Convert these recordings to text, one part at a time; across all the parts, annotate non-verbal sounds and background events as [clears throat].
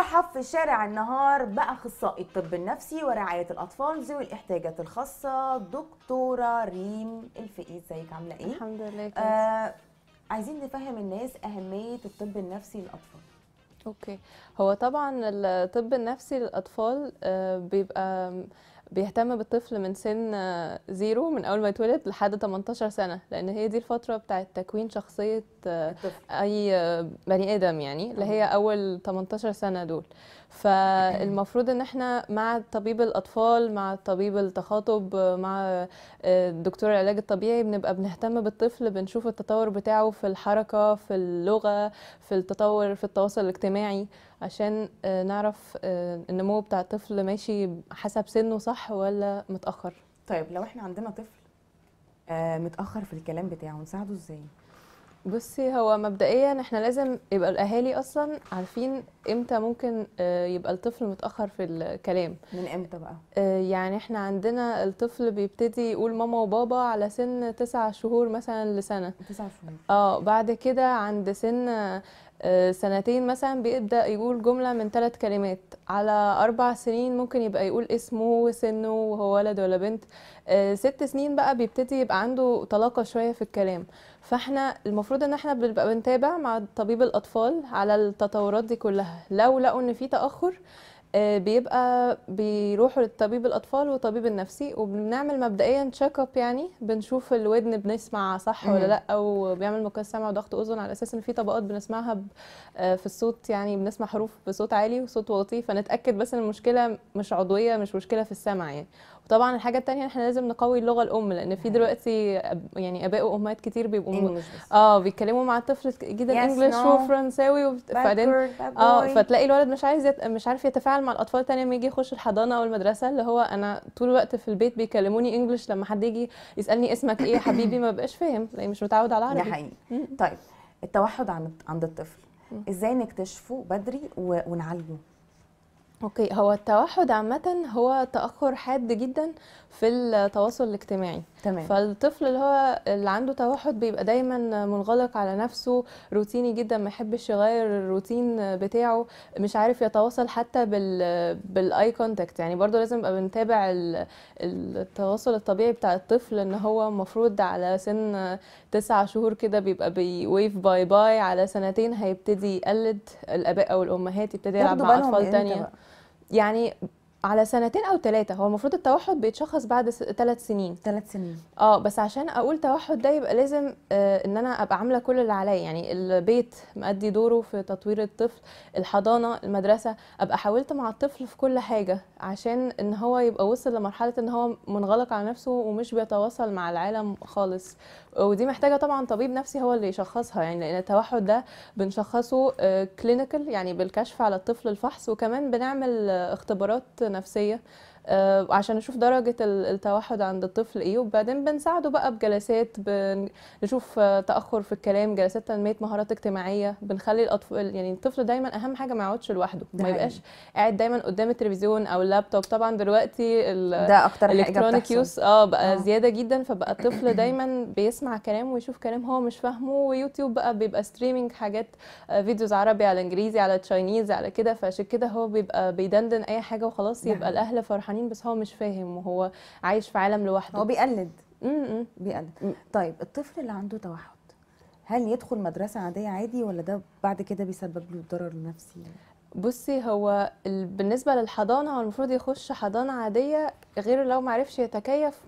ترحب في شارع النهار بأخصائي الطب النفسي ورعاية الأطفال ذوي الاحتياجات الخاصة دكتورة ريم الفقي ازيك عاملة إيه؟ الحمد لله آه عايزين نفهم الناس أهمية الطب النفسي للأطفال اوكي هو طبعا الطب النفسي للاطفال آه، بيبقى بيهتم بالطفل من سن زيرو من اول ما يتولد لحد 18 سنه لان هي دي الفتره بتاعه تكوين شخصيه الطفل. اي بني ادم يعني اللي هي أيوة. اول 18 سنه دول فالمفروض ان احنا مع طبيب الاطفال مع طبيب التخاطب مع آه، دكتور العلاج الطبيعي بنبقى بنهتم بالطفل بنشوف التطور بتاعه في الحركه في اللغه في التطور في التواصل الاجتماعي عشان آه، نعرف آه، النمو بتاع الطفل ماشي حسب سنه صح ولا متاخر طيب لو احنا عندنا طفل متاخر في الكلام بتاعه نساعده ازاي بصي هو مبدئيا احنا لازم يبقى الاهالي اصلا عارفين امتى ممكن آه، يبقى الطفل متاخر في الكلام من امتى بقى آه، يعني احنا عندنا الطفل بيبتدي يقول ماما وبابا على سن تسعة شهور مثلا لسنه تسعة شهور اه بعد كده عند سن آه، سنتين مثلا بيبدا يقول جمله من ثلاث كلمات على اربع سنين ممكن يبقى يقول اسمه وسنه وهو ولد ولا بنت ست سنين بقى بيبتدي يبقى عنده طلاقه شويه في الكلام فاحنا المفروض ان احنا بنبقى بنتابع مع طبيب الاطفال على التطورات دي كلها لو لقوا ان في تاخر آه، بيبقى بيروحوا للطبيب الاطفال والطبيب النفسي وبنعمل مبدئيا تشيك اب يعني بنشوف الودن بنسمع صح ولا لا او بيعمل مقياس سمع وضغط اذن على اساس ان في طبقات بنسمعها آه، في الصوت يعني بنسمع حروف بصوت عالي وصوت واطي فنتاكد بس ان المشكله مش عضويه مش مشكله في السمع يعني طبعا الحاجه الثانيه احنا لازم نقوي اللغه الام لان في دلوقتي يعني اباء وامهات كتير بيبقوا اه بيتكلموا مع الطفل جدا yes, انجلش no. وفرنساوي وبعدين اه فتلاقي الولد مش عايز يت... مش عارف يتفاعل مع الاطفال الثانيه لما يجي يخش الحضانه او المدرسه اللي هو انا طول الوقت في البيت بيكلموني انجلش لما حد يجي يسالني اسمك ايه حبيبي ما بقاش فاهم لان مش متعود على العربي ده حقيقي طيب التوحد عند عند الطفل ازاي نكتشفه بدري ونعالجه اوكي هو التوحد عامة هو تأخر حاد جدا في التواصل الاجتماعي تمام. فالطفل اللي هو اللي عنده توحد بيبقى دايما منغلق على نفسه روتيني جدا ما يحبش يغير الروتين بتاعه مش عارف يتواصل حتى بال بالاي كونتاكت يعني برضه لازم ابقى بنتابع التواصل الطبيعي بتاع الطفل ان هو المفروض على سن تسعة شهور كده بيبقى بيويف باي باي على سنتين هيبتدي يقلد الاباء او الامهات يبتدي يلعب مع اطفال تانية يعني على سنتين او ثلاثه هو المفروض التوحد بيتشخص بعد ثلاث سنين ثلاث سنين اه بس عشان اقول توحد ده يبقى لازم آه ان انا ابقى عامله كل اللي عليا يعني البيت مادي دوره في تطوير الطفل الحضانه المدرسه ابقى حاولت مع الطفل في كل حاجه عشان ان هو يبقى وصل لمرحله ان هو منغلق على نفسه ومش بيتواصل مع العالم خالص ودي محتاجه طبعا طبيب نفسي هو اللي يشخصها يعني لان التوحد ده بنشخصه كلينيكال آه، يعني بالكشف على الطفل الفحص وكمان بنعمل آه، اختبارات نفسيه آه، عشان نشوف درجة التوحد عند الطفل ايه وبعدين بنساعده بقى بجلسات بنشوف آه، تأخر في الكلام جلسات تنمية مهارات اجتماعية بنخلي الأطفال يعني الطفل دايما أهم حاجة ما يقعدش لوحده ما يبقاش قاعد دايما قدام التلفزيون أو اللابتوب طبعا دلوقتي ده أكتر الإلكترونيك يوز اه بقى أوه. زيادة جدا فبقى الطفل دايما بيسمع كلام ويشوف كلام هو مش فاهمه ويوتيوب بقى بيبقى ستريمينج حاجات فيديوز آه، عربي على انجليزي على تشاينيز على كده فعشان كده هو بيبقى بيدندن اي حاجه وخلاص يبقى الاهل فرحانين معنيين بس هو مش فاهم وهو عايش في عالم لوحده هو بيقلد امم بيقلد طيب الطفل اللي عنده توحد هل يدخل مدرسه عاديه عادي ولا ده بعد كده بيسبب له ضرر نفسي بصي هو بالنسبه للحضانه هو المفروض يخش حضانه عاديه غير لو ما عرفش يتكيف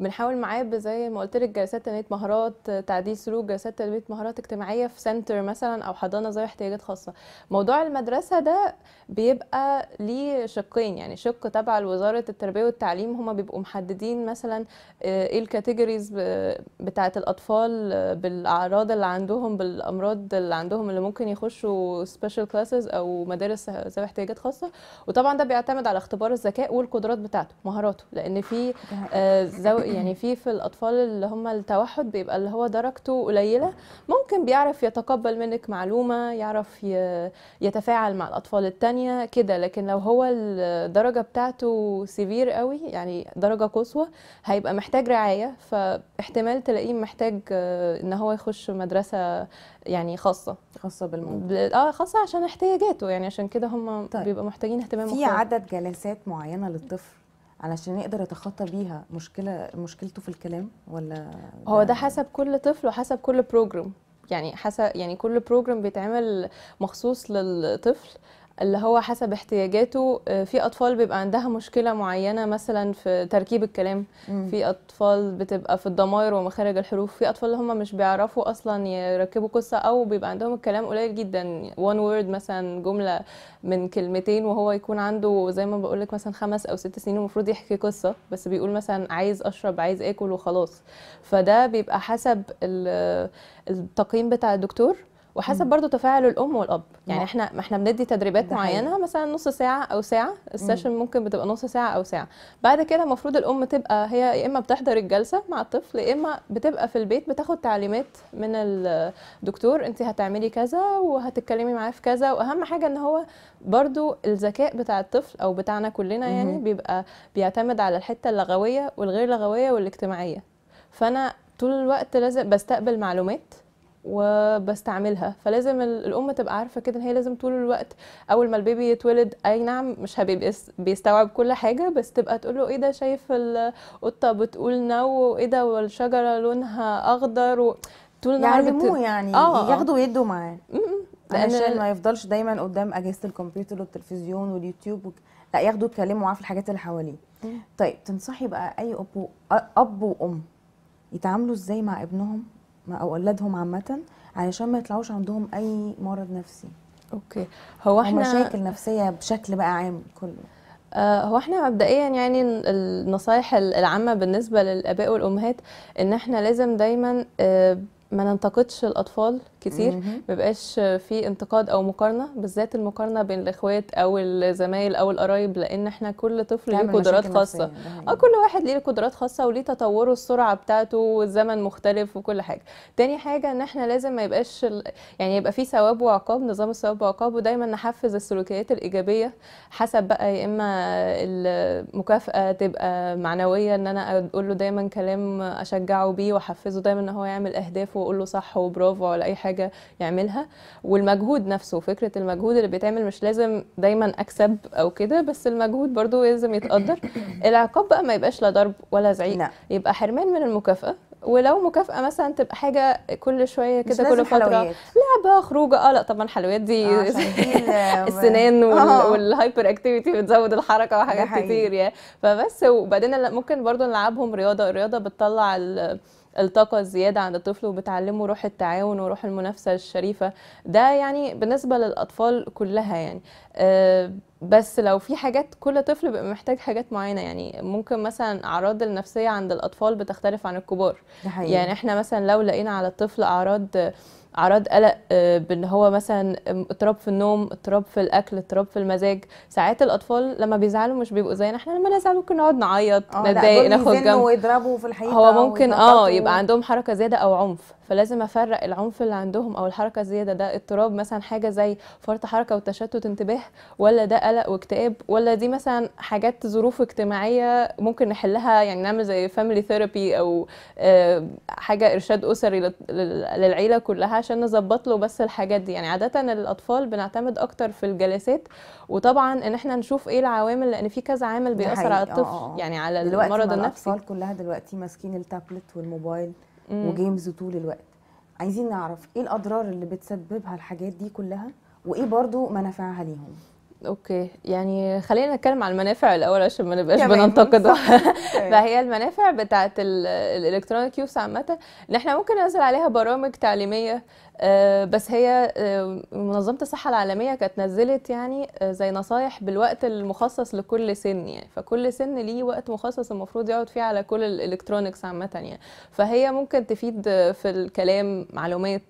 بنحاول معاه زي ما قلت لك جلسات تنميه مهارات تعديل سلوك جلسات تنميه مهارات اجتماعيه في سنتر مثلا او حضانه ذوي احتياجات خاصه موضوع المدرسه ده بيبقى ليه شقين يعني شق تبع وزاره التربيه والتعليم هم بيبقوا محددين مثلا آه، ايه الكاتيجوريز بتاعه الاطفال آه، بالاعراض اللي عندهم بالامراض اللي عندهم اللي ممكن يخشوا سبيشال كلاسز او مدارس ذوي احتياجات خاصه وطبعا ده بيعتمد على اختبار الذكاء والقدرات بتاعته مهاراته لان في آه، زو يعني في في الاطفال اللي هم التوحد بيبقى اللي هو درجته قليله ممكن بيعرف يتقبل منك معلومه يعرف يتفاعل مع الاطفال التانية كده لكن لو هو الدرجه بتاعته سيفير قوي يعني درجه قصوى هيبقى محتاج رعايه فاحتمال تلاقيه محتاج آه، ان هو يخش مدرسه يعني خاصه خاصه بالموضوع اه خاصه عشان احتياجاته يعني عشان كده هم طيب. بيبقى محتاجين اهتمام في مختلف. عدد جلسات معينه للطفل علشان يقدر يتخطى بيها مشكله مشكلته في الكلام ولا هو ده حسب كل طفل وحسب كل بروجرام يعني حسب يعني كل بروجرام بيتعمل مخصوص للطفل اللي هو حسب احتياجاته آه، في اطفال بيبقى عندها مشكله معينه مثلا في تركيب الكلام مم. في اطفال بتبقى في الضمائر ومخارج الحروف في اطفال هم مش بيعرفوا اصلا يركبوا قصه او بيبقى عندهم الكلام قليل جدا وان وورد مثلا جمله من كلمتين وهو يكون عنده زي ما بقول لك مثلا خمس او ست سنين المفروض يحكي قصه بس بيقول مثلا عايز اشرب عايز اكل وخلاص فده بيبقى حسب التقييم بتاع الدكتور وحسب برضو تفاعل الام والاب يعني احنا ما احنا بندي تدريبات معينه مثلا نص ساعه او ساعه السيشن ممكن بتبقى نص ساعه او ساعه بعد كده المفروض الام تبقى هي يا اما بتحضر الجلسه مع الطفل يا اما بتبقى في البيت بتاخد تعليمات من الدكتور انت هتعملي كذا وهتتكلمي معاه في كذا واهم حاجه ان هو برضو الذكاء بتاع الطفل او بتاعنا كلنا يعني بيبقى بيعتمد على الحته اللغويه والغير لغويه والاجتماعيه فانا طول الوقت لازم بستقبل معلومات وبستعملها فلازم الام تبقى عارفه كده ان هي لازم طول الوقت اول ما البيبي يتولد اي نعم مش هيبقى بيستوعب كل حاجه بس تبقى تقول له ايه ده شايف القطه بتقول نو وايه ده والشجره لونها اخضر طول النهار يعلموه يعني بت... يعني آه،, آه ياخدوا ويدوا معاه علشان ما يفضلش دايما قدام اجهزه الكمبيوتر والتلفزيون واليوتيوب وك... لا ياخدوا يتكلموا معاه في الحاجات اللي حواليه طيب تنصحي بقى اي اب اب وام يتعاملوا ازاي مع ابنهم او اولادهم عامه علشان ما يطلعوش عندهم اي مرض نفسي اوكي هو احنا مشاكل نفسيه بشكل بقى عام كله آه، هو احنا مبدئيا يعني النصايح العامه بالنسبه للاباء والامهات ان احنا لازم دايما آه، ما ننتقدش الاطفال كتير مبقاش في انتقاد او مقارنه بالذات المقارنه بين الاخوات او الزمايل او القرايب لان احنا كل طفل ليه قدرات خاصه اه كل واحد ليه قدرات خاصه وليه تطوره السرعه بتاعته والزمن مختلف وكل حاجه تاني حاجه ان احنا لازم ما يبقاش يعني يبقى في ثواب وعقاب نظام الثواب وعقاب ودايما نحفز السلوكيات الايجابيه حسب بقى يا اما المكافاه تبقى معنويه ان انا اقول له دايما كلام اشجعه بيه واحفزه دايما ان هو يعمل اهدافه واقول له صح وبرافو ولا اي حاجه حاجه يعملها والمجهود نفسه فكره المجهود اللي بيتعمل مش لازم دايما اكسب او كده بس المجهود برضو لازم يتقدر [coughs] العقاب بقى ما يبقاش لا ضرب ولا زعيق يبقى حرمان من المكافاه ولو مكافاه مثلا تبقى حاجه كل شويه كده كل فتره حلويات. لعبه خروجه اه لا طبعا الحلويات دي آه [laughs] السنان وال... والهايبر اكتيفيتي بتزود الحركه وحاجات كتير يعني فبس وبعدين ممكن برضو نلعبهم رياضه الرياضه بتطلع الطاقه الزياده عند الطفل وبتعلمه روح التعاون وروح المنافسه الشريفه ده يعني بالنسبه للاطفال كلها يعني آه، بس لو في حاجات كل طفل بيبقى محتاج حاجات معينه يعني ممكن مثلا اعراض النفسيه عند الاطفال بتختلف عن الكبار يعني احنا مثلا لو لقينا على الطفل اعراض اعراض قلق آه، بان هو مثلا اضطراب في النوم اضطراب في الاكل اضطراب في المزاج ساعات الاطفال لما بيزعلوا مش بيبقوا زينا احنا لما نزعل ممكن نقعد نعيط آه، نتضايق ناخد جنب ويضربوا في هو ممكن اه يبقى عندهم حركه زياده او عنف فلازم افرق العنف اللي عندهم او الحركه الزياده ده اضطراب مثلا حاجه زي فرط حركه وتشتت انتباه ولا ده قلق واكتئاب ولا دي مثلا حاجات ظروف اجتماعيه ممكن نحلها يعني نعمل زي فاميلي ثيرابي او آه، حاجه ارشاد اسري للعيله كلها عشان نظبط له بس الحاجات دي يعني عاده الاطفال بنعتمد اكتر في الجلسات وطبعا ان احنا نشوف ايه العوامل لان في كذا عامل بيأثر على الطفل آه، آه، يعني على المرض النفسي الاطفال كلها دلوقتي ماسكين التابلت والموبايل وجيمز طول الوقت عايزين نعرف ايه الاضرار اللي بتسببها الحاجات دي كلها وايه برضو منافعها ليهم اوكي يعني خلينا نتكلم عن المنافع الاول عشان ما نبقاش بننتقد [laughs] أيوة. فهي المنافع بتاعه الالكترونيك يوس عامه ان احنا ممكن ننزل عليها برامج تعليميه آه، بس هي آه، منظمه الصحه العالميه كانت نزلت يعني آه، زي نصايح بالوقت المخصص لكل سن يعني فكل سن ليه وقت مخصص المفروض يقعد فيه على كل الالكترونيكس عامه يعني فهي ممكن تفيد في الكلام معلومات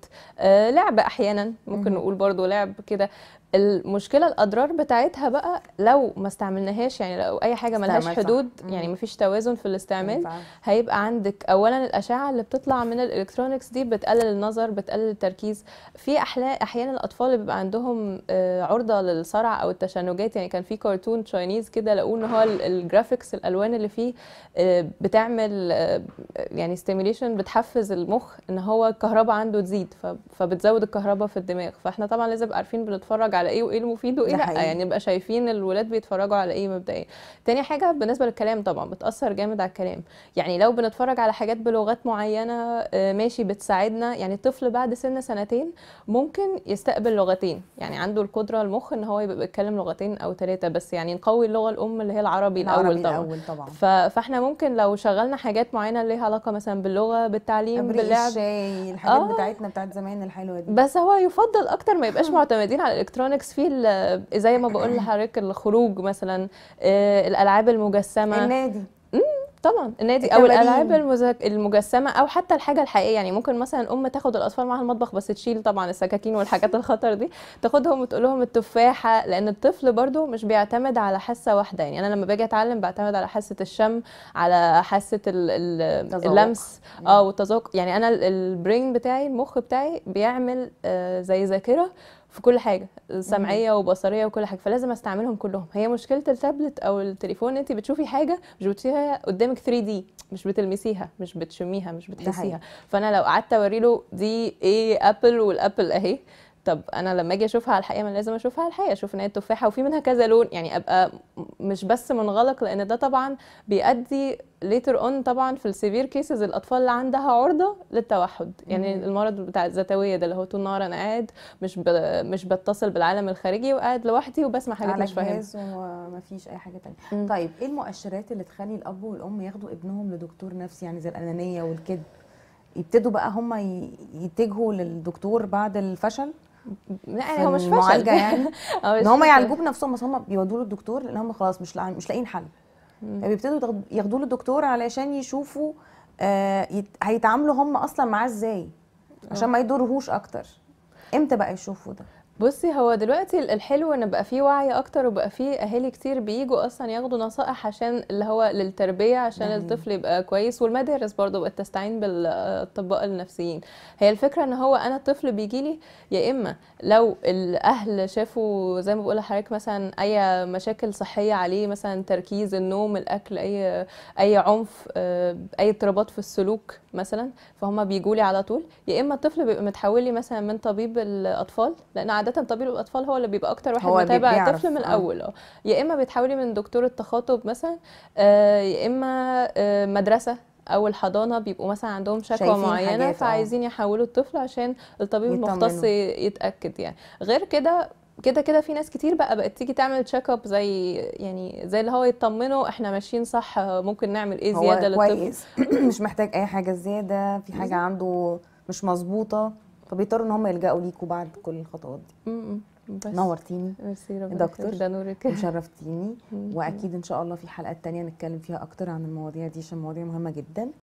لعب احيانا ممكن نقول برضو لعب كده المشكله الاضرار بتاعتها بقى لو ما استعملناهاش يعني لو اي حاجه ملهاش حدود صح. يعني مفيش توازن في الاستعمال صح. هيبقى عندك اولا الاشعه اللي بتطلع من الالكترونكس دي بتقلل النظر بتقلل التركيز في احيانا الاطفال بيبقى عندهم آه، عرضه للصرع او التشنجات يعني كان في كرتون تشاينيز كده لقوه ان هو الجرافيكس الالوان اللي فيه آه، بتعمل آه، يعني ستيميليشن بتحفز المخ ان هو الكهرباء عنده تزيد فبتزود الكهرباء في الدماغ فاحنا طبعا لازم عارفين بنتفرج على ايه وايه المفيد وايه لا يعني نبقى شايفين الولاد بيتفرجوا على ايه مبدئيا تاني حاجه بالنسبه للكلام طبعا بتاثر جامد على الكلام يعني لو بنتفرج على حاجات بلغات معينه آه، ماشي بتساعدنا يعني الطفل بعد سن سنتين ممكن يستقبل لغتين يعني عنده القدره المخ ان هو يبقى بيتكلم لغتين او ثلاثه بس يعني نقوي اللغه الام اللي هي العربي, العربي الاول طبعا, الأول طبعا. فاحنا ممكن لو شغلنا حاجات معينه ليها علاقه مثلا باللغه بالتعليم باللعب الشاي الحاجات آه. بتاعتنا بتاعت زمان الحلوه دي بس هو يفضل اكتر ما يبقاش آه. معتمدين على الالكترون الكترونكس فيه زي ما بقول لحضرتك الخروج مثلا آه، الالعاب المجسمه النادي طبعا النادي او الالعاب المجسمه او حتى الحاجه الحقيقيه يعني ممكن مثلا ام تاخد الاطفال معاها المطبخ بس تشيل طبعا السكاكين والحاجات الخطر دي تاخدهم وتقول لهم التفاحه لان الطفل برده مش بيعتمد على حاسه واحده يعني انا لما باجي اتعلم بعتمد على حاسه الشم على حاسه اللمس اه والتذوق يعني انا البرين بتاعي المخ بتاعي بيعمل آه، زي ذاكره في كل حاجه سمعيه وبصريه وكل حاجه فلازم استعملهم كلهم هي مشكله التابلت او التليفون انت بتشوفي حاجه مش بتشوفيها قدامك 3 دي مش بتلمسيها مش بتشميها مش بتحسيها فانا لو قعدت اوري له دي ايه ابل والابل اهي طب انا لما اجي اشوفها على الحقيقه ما لازم اشوفها على الحقيقه اشوف ان هي التفاحه وفي منها كذا لون يعني ابقى مش بس منغلق لان ده طبعا بيؤدي ليتر اون طبعا في السيفير كيسز الاطفال اللي عندها عرضه للتوحد يعني مم. المرض بتاع الزتويه ده اللي هو طول النهار انا قاعد مش ب... مش بتصل بالعالم الخارجي وقاعد لوحدي وبسمع حاجات مش فاهمها على جهاز ومفيش اي حاجه ثانيه طيب ايه المؤشرات اللي تخلي الاب والام ياخدوا ابنهم لدكتور نفسي يعني زي الانانيه والكذب يبتدوا بقى هم يتجهوا للدكتور بعد الفشل لا هو مش فاشل يعني [laughs] ان هم يعالجوه بنفسهم بس هم بيودوه للدكتور لان هم خلاص مش مش لاقيين حل فبيبتدوا يعني ياخدوه للدكتور علشان يشوفوا آه، هيتعاملوا هم اصلا معاه ازاي عشان ما يضرهوش اكتر امتى بقى يشوفوا ده بصي هو دلوقتي الحلو ان بقى فيه وعي اكتر وبقى فيه اهالي كتير بييجوا اصلا ياخدوا نصائح عشان اللي هو للتربيه عشان مم. الطفل يبقى كويس والمدارس برضه بقت تستعين بالاطباء النفسيين هي الفكره ان هو انا الطفل بيجي لي يا اما لو الاهل شافوا زي ما بقول لحضرتك مثلا اي مشاكل صحيه عليه مثلا تركيز النوم الاكل اي اي عنف آه، اي اضطرابات في السلوك مثلا فهم بيجوا لي على طول يا اما الطفل بيبقى متحول لي مثلا من طبيب الاطفال لان عاده عاده طبيب الاطفال هو اللي بيبقى اكتر واحد متابع الطفل من الاول اه يا اما بتحاولي من دكتور التخاطب مثلا آه يا اما آه مدرسه او الحضانه بيبقوا مثلا عندهم شكوى معينه آه. فعايزين يحولوا الطفل عشان الطبيب المختص يتاكد يعني غير كده كده كده في ناس كتير بقى بقت تيجي تعمل تشيك اب زي يعني زي اللي هو يطمنوا احنا ماشيين صح ممكن نعمل ايه زياده للطفل كويس [clears throat] مش محتاج اي حاجه زياده في حاجه عنده مش مظبوطه فبيضطروا ان هم يلجأوا ليكوا بعد كل الخطوات دي نورتيني ميرسي ربنا دكتور ده نورك وشرفتيني [laughs] واكيد ان شاء الله في حلقات تانية نتكلم فيها اكتر عن المواضيع دي عشان مواضيع مهمه جدا